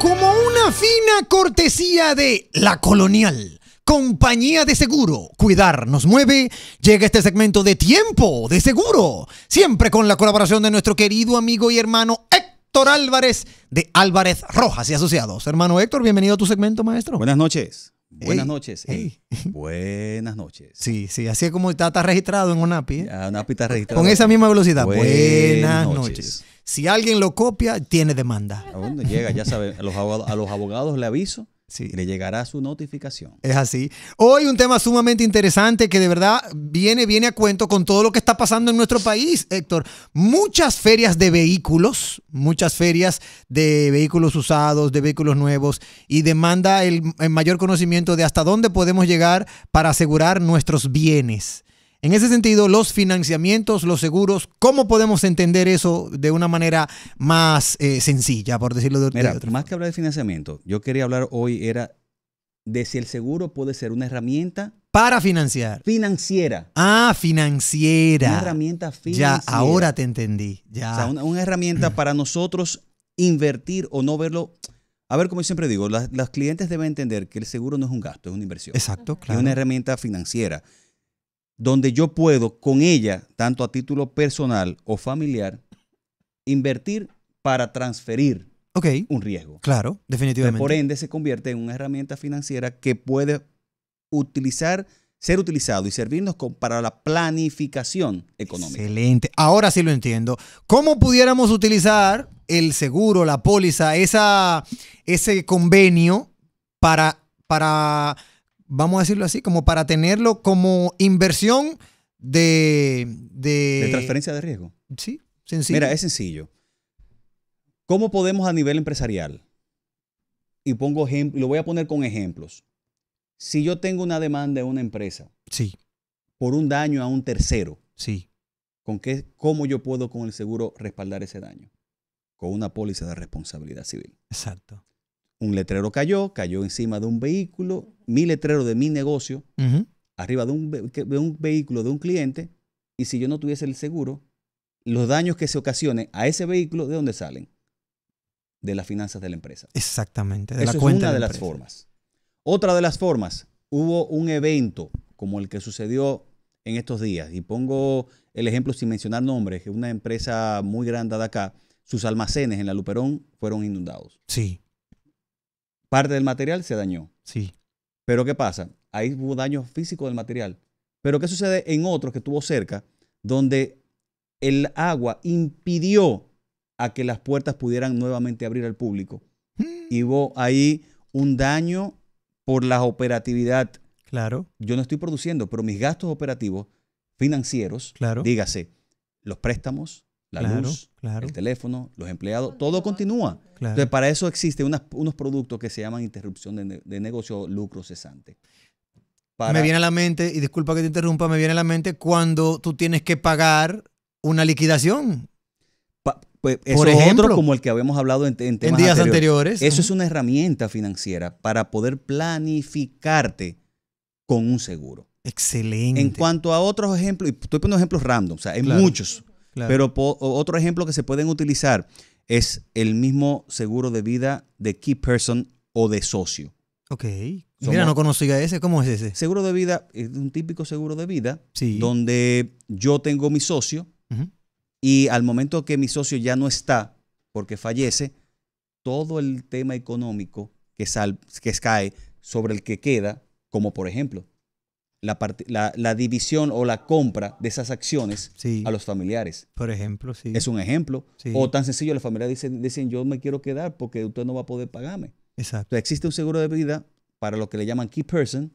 Como una fina cortesía de La Colonial, compañía de seguro, Cuidar nos mueve, llega este segmento de Tiempo de Seguro, siempre con la colaboración de nuestro querido amigo y hermano Héctor Álvarez de Álvarez Rojas y Asociados. Hermano Héctor, bienvenido a tu segmento, maestro. Buenas noches. Buenas noches. Eh. Buenas noches. Sí, sí, así es como está, registrado en UNAPI. ¿eh? UNAPI está registrado. Con esa misma velocidad. Buenas, noches. Si alguien lo copia, tiene demanda. ¿A dónde llega? Ya saben, a los abogados, le aviso. Sí. Le llegará su notificación. Es así. Hoy un tema sumamente interesante que de verdad viene, viene a cuento con todo lo que está pasando en nuestro país, Héctor. Muchas ferias de vehículos, muchas ferias de vehículos usados, de vehículos nuevos, y demanda el mayor conocimiento de hasta dónde podemos llegar para asegurar nuestros bienes. En ese sentido, los financiamientos, los seguros, ¿cómo podemos entender eso de una manera más eh, sencilla, por decirlo de, Mira, de Más que hablar de financiamiento, yo quería hablar hoy era de si el seguro puede ser una herramienta para financiar. Financiera. Ah, financiera. Una herramienta financiera. Ya, ahora te entendí. Ya. O sea, una, herramienta para nosotros invertir o no verlo. A ver, como siempre digo, los clientes deben entender que el seguro no es un gasto, es una inversión. Exacto, claro. Es una herramienta financiera donde yo puedo con ella, tanto a título personal o familiar, invertir para transferir un riesgo. Claro, definitivamente. por ende, se convierte en una herramienta financiera que puede utilizar, ser utilizado y servirnos para la planificación económica. Excelente. Ahora sí lo entiendo. ¿Cómo pudiéramos utilizar el seguro, la póliza, esa, ese convenio para, para vamos a decirlo así, como para tenerlo como inversión de... De, transferencia de riesgo. Sí, sencillo. Mira, es sencillo. ¿Cómo podemos a nivel empresarial? Y pongo ejemplo, lo voy a poner con ejemplos. Si yo tengo una demanda de una empresa sí. por un daño a un tercero, sí. ¿con qué, ¿cómo yo puedo con el seguro respaldar ese daño? Con una póliza de responsabilidad civil. Exacto un letrero cayó, cayó encima de un vehículo, mi letrero de mi negocio, arriba de un, vehículo de un cliente, y si yo no tuviese el seguro, los daños que se ocasionen a ese vehículo, ¿de dónde salen? De las finanzas de la empresa. Exactamente, de la es cuenta Una de, las formas. Otra de las formas, hubo un evento como el que sucedió en estos días, y pongo el ejemplo sin mencionar nombres, que una empresa muy grande de acá, sus almacenes en la Luperón fueron inundados. Sí parte del material se dañó. Sí. Pero ¿qué pasa? Ahí hubo daño físico del material. Pero ¿qué sucede en otros que estuvo cerca, donde el agua impidió a que las puertas pudieran nuevamente abrir al público? Mm. Y hubo ahí un daño por la operatividad. Claro. Yo no estoy produciendo, pero mis gastos operativos financieros, claro. dígase, los préstamos, la luz, el teléfono, los empleados, todo continúa. Entonces, para eso existen unos productos que se llaman interrupción de, negocio lucro cesante. Me viene a la mente, y disculpa que te interrumpa, me viene a la mente cuando tú tienes que pagar una liquidación. Pues, Por ejemplo, como el que habíamos hablado en, días anteriores. Eso es una herramienta financiera para poder planificarte con un seguro. Excelente. En cuanto a otros ejemplos, y estoy poniendo ejemplos random, o sea, hay muchos, pero otro ejemplo que se pueden utilizar es el mismo seguro de vida de key person o de socio. Ok. Mira, no conocía ese. ¿Cómo es ese? Seguro de vida es un típico seguro de vida donde yo tengo mi socio y al momento que mi socio ya no está porque fallece, todo el tema económico que, que cae sobre el que queda, como por ejemplo la, la, división o la compra de esas acciones a los familiares. Por ejemplo, sí. Es un ejemplo. O tan sencillo, las familias dicen, dicen, yo me quiero quedar porque usted no va a poder pagarme. Exacto. existe un seguro de vida para lo que le llaman key person,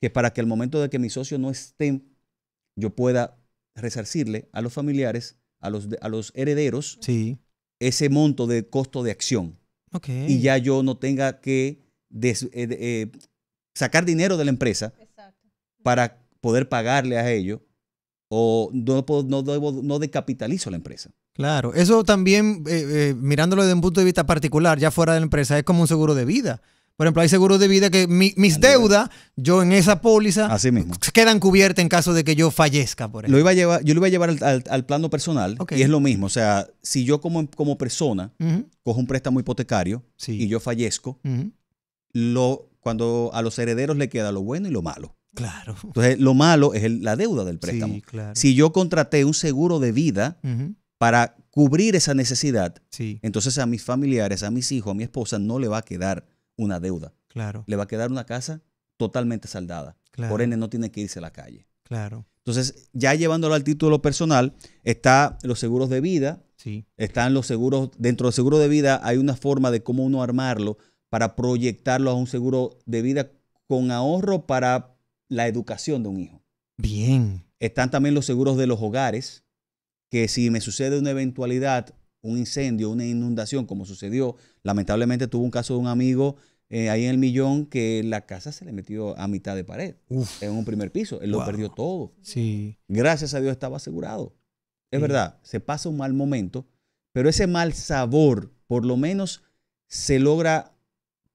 que para que al momento de que mi socio no esté yo pueda resarcirle a los familiares, a los, a los herederos, sí. ese monto de costo de acción. Okay. Y ya yo no tenga que eh, eh, sacar dinero de la empresa para poder pagarle a ellos o no, no, decapitalizo la empresa. Claro, eso también, eh, eh, mirándolo desde un punto de vista particular, ya fuera de la empresa, es como un seguro de vida. Por ejemplo, hay seguros de vida que mis deudas, yo en esa póliza, quedan cubiertas en caso de que yo fallezca, por ejemplo. Lo iba a llevar, yo lo iba a llevar al, plano personal y es lo mismo. O sea, si yo como, como persona cojo un préstamo hipotecario y yo fallezco, lo, cuando a los herederos le queda lo bueno y lo malo. Claro. Entonces, lo malo es la deuda del préstamo. claro. Si yo contraté un seguro de vida para cubrir esa necesidad, entonces a mis familiares, a mis hijos, a mi esposa no le va a quedar una deuda. Claro. Le va a quedar una casa totalmente saldada. Por ende, no tiene que irse a la calle. Claro. Entonces, ya llevándolo al título personal, están los seguros de vida. Sí. Están los seguros. Dentro del seguro de vida hay una forma de cómo uno armarlo para proyectarlo a un seguro de vida con ahorro para la educación de un hijo. Bien. Están también los seguros de los hogares, que si me sucede una eventualidad, un incendio, una inundación, como sucedió, lamentablemente tuvo un caso de un amigo eh, ahí en el millón que la casa se le metió a mitad de pared, en un primer piso, él lo perdió todo. Sí. Gracias a Dios estaba asegurado. Es verdad, se pasa un mal momento, pero ese mal sabor, por lo menos, se logra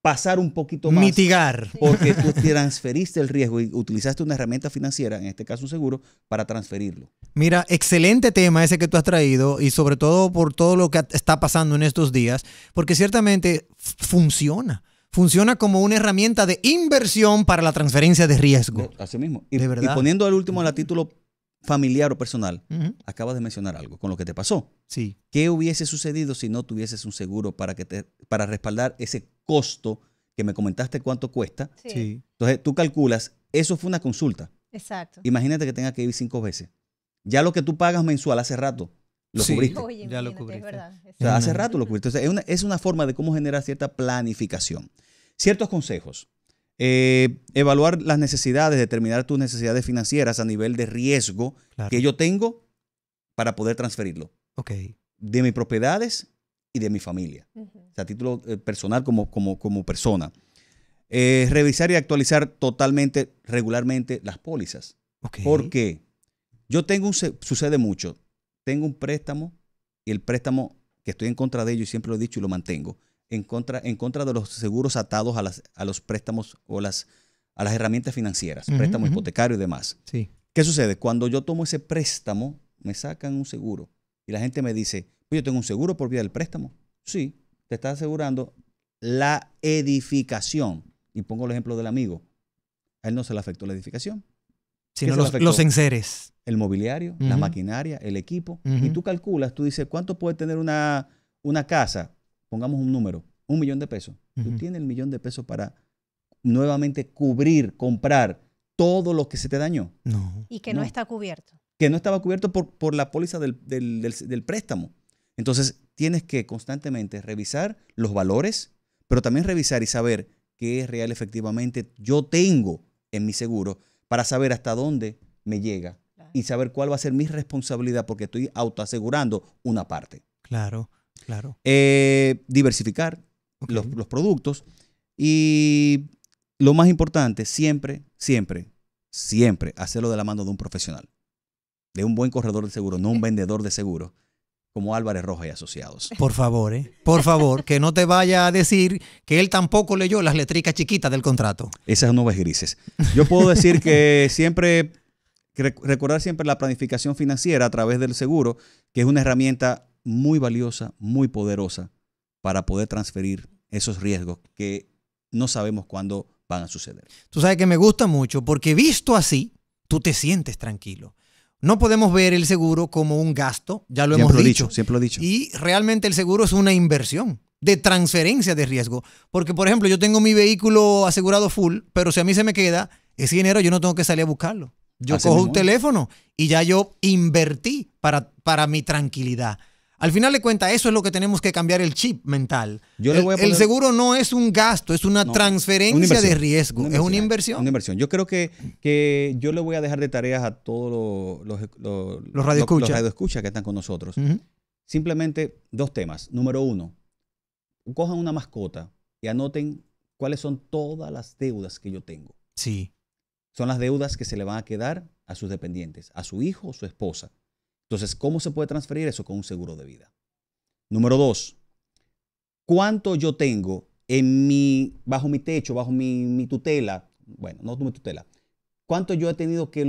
pasar un poquito más. Mitigar. Porque tú transferiste el riesgo y utilizaste una herramienta financiera, en este caso un seguro, para transferirlo. Mira, excelente tema ese que tú has traído y sobre todo por todo lo que está pasando en estos días, porque ciertamente funciona. Funciona como una herramienta de inversión para la transferencia de riesgo. Así mismo. Y, poniendo al último el título familiar o personal, acabas de mencionar algo con lo que te pasó. Sí. ¿Qué hubiese sucedido si no tuvieses un seguro para, que te, para respaldar ese costo que me comentaste cuánto cuesta? Sí. Entonces tú calculas, eso fue una consulta. Exacto. Imagínate que tenga que ir cinco veces. Ya lo que tú pagas mensual hace rato, lo cubriste. ya lo cubriste. Es verdad. hace rato lo cubriste. es, una, es una forma de cómo generar cierta planificación. Ciertos consejos. Eh, evaluar las necesidades, determinar tus necesidades financieras a nivel de riesgo que yo tengo para poder transferirlo. De mis propiedades y de mi familia. O sea, a título eh, personal como, como, como persona. Eh, revisar y actualizar totalmente, regularmente las pólizas. Porque yo tengo un, sucede mucho, tengo un préstamo y el préstamo que estoy en contra de ello y siempre lo he dicho y lo mantengo, en contra, en contra de los seguros atados a, a los préstamos o las, a las herramientas financieras, préstamo hipotecario y demás. ¿Qué sucede? Cuando yo tomo ese préstamo, me sacan un seguro y la gente me dice, pues yo tengo un seguro por vía del préstamo. Sí, te estás asegurando la edificación. Y pongo el ejemplo del amigo. A él no se le afectó la edificación. Sino los, enseres. El mobiliario, la maquinaria, el equipo. Y tú calculas, tú dices, ¿cuánto puede tener una, una casa? pongamos un número, un millón de pesos. Tú tienes el millón de pesos para nuevamente cubrir, comprar todo lo que se te dañó. No. Y que no, está cubierto. Que no estaba cubierto por, por la póliza del, préstamo. Entonces, tienes que constantemente revisar los valores, pero también revisar y saber qué es real efectivamente yo tengo en mi seguro para saber hasta dónde me llega y saber cuál va a ser mi responsabilidad porque estoy autoasegurando una parte. Claro. Claro. Eh, diversificar los, productos. Y lo más importante, siempre, siempre, siempre hacerlo de la mano de un profesional, de un buen corredor de seguro, no un vendedor de seguro como Álvarez Rojas y Asociados. Por favor, ¿eh? por favor, que no te vaya a decir que él tampoco leyó las letricas chiquitas del contrato. Esas nubes grises. Yo puedo decir que siempre, recordar siempre la planificación financiera a través del seguro, que es una herramienta muy valiosa, muy poderosa para poder transferir esos riesgos que no sabemos cuándo van a suceder. Tú sabes que me gusta mucho porque visto así, tú te sientes tranquilo. No podemos ver el seguro como un gasto, ya lo hemos dicho, Siempre lo he dicho. Y realmente el seguro es una inversión de transferencia de riesgo. Porque, por ejemplo, yo tengo mi vehículo asegurado full, pero si a mí se me queda ese dinero, yo no tengo que salir a buscarlo. Yo cojo un teléfono y ya yo invertí para, para mi tranquilidad. Al final de cuentas, eso es lo que tenemos que cambiar el chip mental. el, seguro no es un gasto, es una transferencia de riesgo, es una inversión. Una inversión. Yo creo que, que, yo le voy a dejar de tareas a todos los, los, radioescuchas que están con nosotros. Simplemente dos temas. Número uno, cojan una mascota y anoten cuáles son todas las deudas que yo tengo. Sí. Son las deudas que se le van a quedar a sus dependientes, a su hijo o su esposa. Entonces, ¿cómo se puede transferir eso con un seguro de vida? Número dos, ¿cuánto yo tengo en bajo mi techo, bajo mi, tutela? Bueno, no mi tutela. ¿Cuánto yo he tenido que,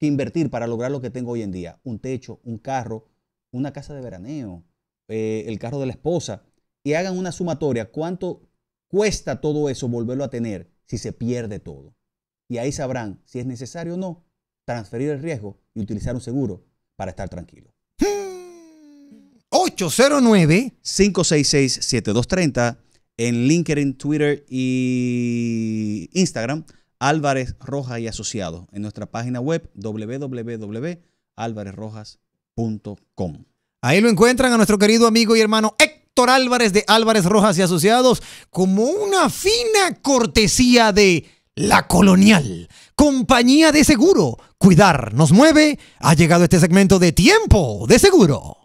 invertir para lograr lo que tengo hoy en día? Un techo, un carro, una casa de veraneo, eh, el carro de la esposa. Y hagan una sumatoria. ¿Cuánto cuesta todo eso volverlo a tener si se pierde todo? Y ahí sabrán si es necesario o no transferir el riesgo y utilizar un seguro para estar tranquilo. 809-566-7230 en LinkedIn, Twitter y Instagram, Álvarez Rojas y Asociados, en nuestra página web www.alvarezrojas.com. Ahí lo encuentran a nuestro querido amigo y hermano Héctor Álvarez de Álvarez Rojas y Asociados como una fina cortesía de la Colonial, compañía de seguro. Cuidar nos mueve. Ha llegado este segmento de tiempo de seguro.